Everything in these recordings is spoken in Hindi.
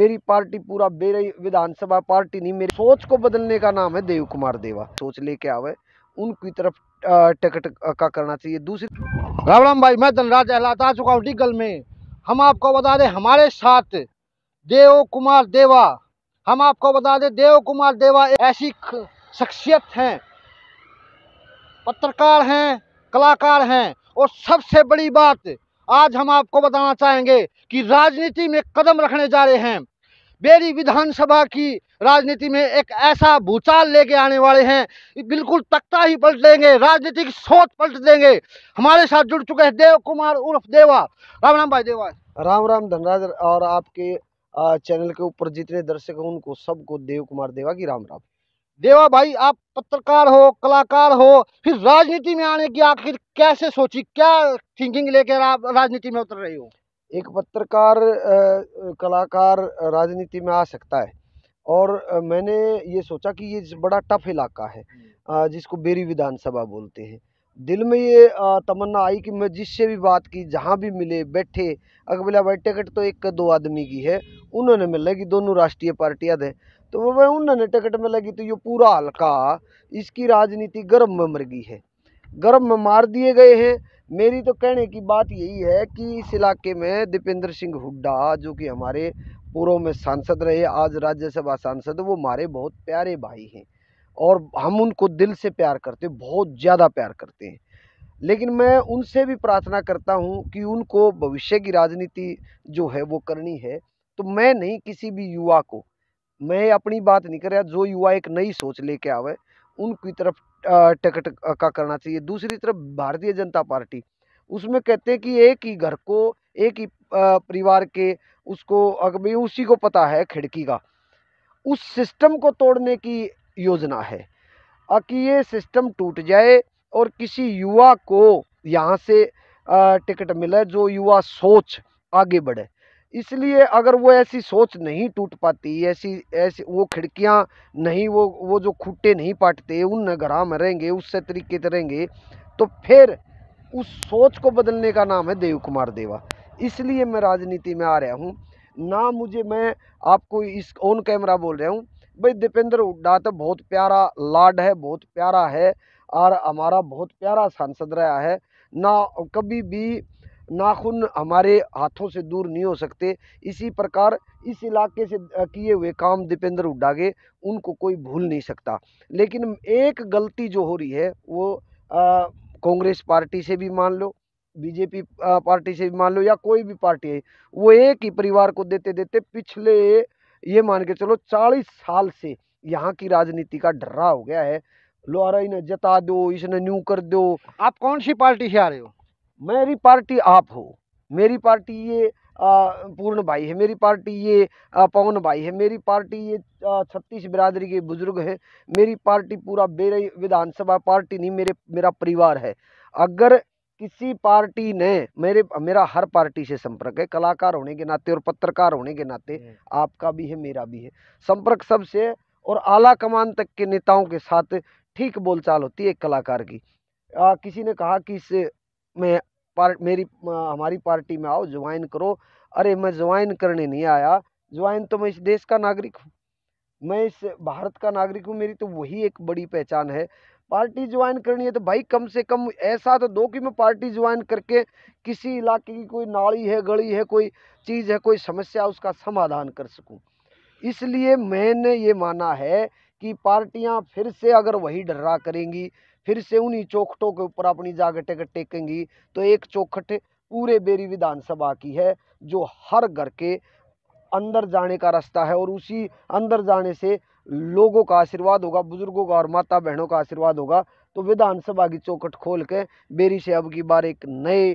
मेरी पार्टी पूरा मेरे विधानसभा पार्टी नहीं मेरी सोच को बदलने का नाम है देव कुमार देवा सोच लेके आवे उनकी तरफ टिकट का करना चाहिए दूसरी राम भाई मैं धनराज अहलाता आ चुका हूँ डिगल में हम आपको बता दें हमारे साथ देव कुमार देवा हम आपको बता दें देव कुमार देवा ऐसी शख्सियत हैं पत्रकार हैं कलाकार हैं और सबसे बड़ी बात आज हम आपको बताना चाहेंगे कि राजनीति में कदम रखने जा रहे हैं बेरी विधानसभा की राजनीति में एक ऐसा भूचाल लेके आने वाले हैं बिल्कुल तख्ता ही पलट देंगे राजनीतिक सोच पलट देंगे हमारे साथ जुड़ चुके हैं देव कुमार उर्फ देवा राम राम भाई देवा राम राम धनराज और आपके चैनल के ऊपर जितने दर्शक हैं उनको सबको देव कुमार देवा की राम राम देवा भाई आप पत्रकार हो कलाकार हो फिर राजनीति में आने की आखिर कैसे सोची क्या थिंकिंग लेकर आप राजनीति में उतर रही हो एक पत्रकार कलाकार राजनीति में आ सकता है और मैंने ये सोचा कि ये बड़ा टफ इलाका है हम्म। जिसको बेरी विधानसभा बोलते हैं दिल में ये तमन्ना आई कि मैं जिससे भी बात की जहाँ भी मिले बैठे अकबिला भाई टिकट तो एक दो आदमी की है उन्होंने मिल लगी दोनों राष्ट्रीय पार्टियाँ दें तो वह उन्होंने टिकट में लगी तो ये पूरा हल्का इसकी राजनीति गर्म में मर गई है गर्म में मार दिए गए हैं मेरी तो कहने की बात यही है कि इस इलाके में दीपेंद्र सिंह हुड्डा जो कि हमारे पूर्व में सांसद रहे आज राज्यसभा सांसद वो हमारे बहुत प्यारे भाई हैं और हम उनको दिल से प्यार करते बहुत ज़्यादा प्यार करते हैं लेकिन मैं उनसे भी प्रार्थना करता हूं कि उनको भविष्य की राजनीति जो है वो करनी है तो मैं नहीं किसी भी युवा को मैं अपनी बात नहीं कर रहा जो युवा एक नई सोच लेके आवे उनकी तरफ टिकट का करना चाहिए दूसरी तरफ भारतीय जनता पार्टी उसमें कहते हैं कि एक ही घर को एक ही परिवार के उसको अगबी उसी को पता है खिड़की का उस सिस्टम को तोड़ने की योजना है कि ये सिस्टम टूट जाए और किसी युवा को यहाँ से टिकट मिले जो युवा सोच आगे बढ़े इसलिए अगर वो ऐसी सोच नहीं टूट पाती ऐसी ऐसी वो खिड़कियाँ नहीं वो वो जो खूटे नहीं पाटते उन घर में रहेंगे उससे तरीके से रहेंगे तो फिर उस सोच को बदलने का नाम है देव कुमार देवा इसलिए मैं राजनीति में आ रहा हूँ ना मुझे मैं आपको इस ऑन कैमरा बोल रहा हूँ भाई दीपेंद्र हुड्डा तो बहुत प्यारा लाड है बहुत प्यारा है और हमारा बहुत प्यारा सांसद रहा है ना कभी भी नाखून हमारे हाथों से दूर नहीं हो सकते इसी प्रकार इस इलाके से किए हुए काम दीपेंद्र उड्डागे उनको कोई भूल नहीं सकता लेकिन एक गलती जो हो रही है वो कांग्रेस पार्टी से भी मान लो बीजेपी पार्टी से भी मान लो या कोई भी पार्टी है वो एक ही परिवार को देते देते पिछले ये मान के चलो चालीस साल से यहाँ की राजनीति का डर्रा हो गया है लोहरा इन्हें जता दो इसने न्यू कर दो आप कौन सी पार्टी से आ रहे हो मेरी पार्टी आप हो मेरी पार्टी ये पूर्ण भाई है मेरी पार्टी ये पवन भाई है मेरी पार्टी ये छत्तीस बिरादरी के बुजुर्ग है मेरी पार्टी पूरा बेरे विधानसभा पार्टी नहीं मेरे मेरा परिवार है अगर किसी पार्टी ने मेरे मेरा हर पार्टी से संपर्क है कलाकार होने के नाते और पत्रकार होने के नाते हम्म। आपका भी है मेरा भी है संपर्क सबसे और आला कमान तक के नेताओं के साथ ठीक बोलचाल होती है एक कलाकार की आ, किसी ने कहा कि इस में पार्ट मेरी हमारी पार्टी में आओ ज्वाइन करो अरे मैं ज्वाइन करने नहीं आया ज्वाइन तो मैं इस देश का नागरिक हूँ मैं इस भारत का नागरिक हूँ मेरी तो वही एक बड़ी पहचान है पार्टी ज्वाइन करनी है तो भाई कम से कम ऐसा तो दो कि मैं पार्टी ज्वाइन करके किसी इलाके की कोई नाली है गली है कोई चीज़ है कोई समस्या उसका समाधान कर सकूँ इसलिए मैंने ये माना है कि पार्टियाँ फिर से अगर वही डर्रा करेंगी फिर से उन्हीं चौखटों के ऊपर अपनी जागटे टेकेंगी तो एक चौखट पूरे बेरी विधानसभा की है जो हर घर के अंदर जाने का रास्ता है और उसी अंदर जाने से लोगों का आशीर्वाद होगा बुजुर्गों का और माता बहनों का आशीर्वाद होगा तो विधानसभा की चौखट खोल के बेरी से अब की बार एक नए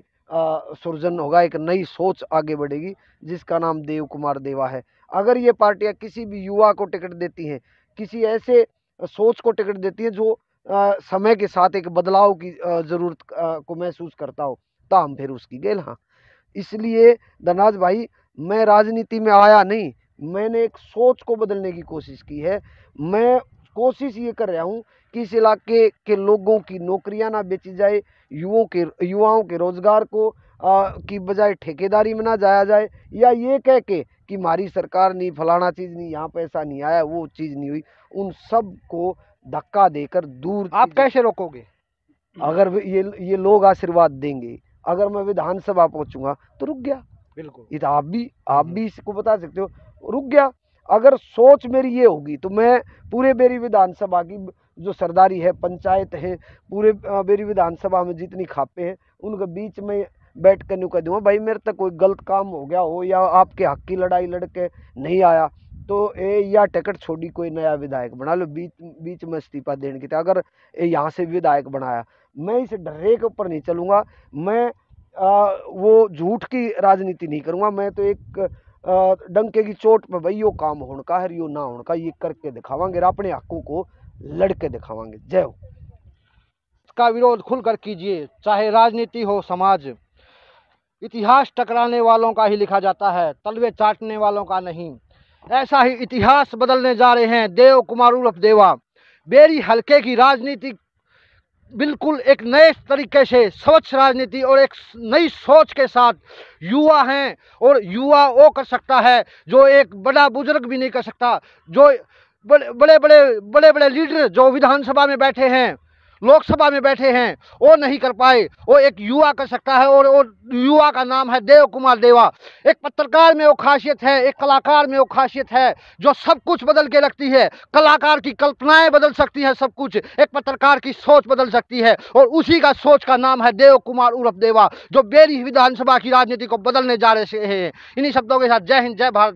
सृजन होगा एक नई सोच आगे बढ़ेगी जिसका नाम देव कुमार देवा है अगर ये पार्टियाँ किसी भी युवा को टिकट देती हैं किसी ऐसे सोच को टिकट देती हैं जो समय के साथ एक बदलाव की ज़रूरत को महसूस करता हो ताम फिर उसकी गेल हाँ इसलिए दनाज भाई मैं राजनीति में आया नहीं मैंने एक सोच को बदलने की कोशिश की है मैं कोशिश ये कर रहा हूँ कि इस इलाके के लोगों की नौकरियाँ ना बेची जाए युवाओं के युवाओं के रोज़गार को आ, की बजाय ठेकेदारी में ना जाया जाए या ये कह के कि हमारी सरकार नहीं फलाना चीज़ नहीं यहाँ पैसा नहीं आया वो चीज़ नहीं हुई उन सब को धक्का देकर दूर आप कैसे रोकोगे अगर ये ये लोग आशीर्वाद देंगे अगर मैं विधानसभा पहुंचूंगा तो रुक गया बिल्कुल ये तो आप भी आप भी हम्म। इसको बता सकते हो रुक गया अगर सोच मेरी ये होगी तो मैं पूरे मेरी विधानसभा की जो सरदारी है पंचायत है पूरे मेरी विधानसभा में जितनी खापे हैं उनके बीच में बैठ कर नहीं कह दूँगा भाई मेरे तक कोई गलत काम हो गया हो या आपके हक की लड़ाई लड़के नहीं आया तो ए या टिकट छोड़ी कोई नया विधायक बना लो बीच बीच में इस्तीफा देने की तो अगर ए यहाँ से विधायक बनाया मैं इस डर्रे के ऊपर नहीं चलूँगा मैं आ, वो झूठ की राजनीति नहीं करूँगा मैं तो एक डंके की चोट पर भाई यो काम होने का है यो ना होने का ये करके दिखावांगे अपने हकों को लड़के दिखावांगे जय हो इसका विरोध खुलकर कीजिए चाहे राजनीति हो समाज इतिहास टकराने वालों का ही लिखा जाता है तलवे चाटने वालों का नहीं ऐसा ही इतिहास बदलने जा रहे हैं देव उर्फ देवा बेरी हलके की राजनीति बिल्कुल एक नए तरीके से स्वच्छ राजनीति और एक नई सोच के साथ युवा हैं और युवा वो कर सकता है जो एक बड़ा बुजुर्ग भी नहीं कर सकता जो बड़े बड़े बड़े बड़े बड़े लीडर जो विधानसभा में बैठे हैं लोकसभा में बैठे हैं वो नहीं कर पाए वो एक युवा कर सकता है और वो युवा का नाम है देव कुमार देवा एक पत्रकार में वो खासियत है एक कलाकार में वो खासियत है जो सब कुछ बदल के रखती है कलाकार की कल्पनाएं बदल सकती हैं सब कुछ एक पत्रकार की सोच बदल सकती है और उसी का सोच का नाम है देव कुमार उर्फ देवा जो बेरी विधानसभा की राजनीति को बदलने जा रहे हैं इन्हीं शब्दों के साथ जय हिंद जय भारत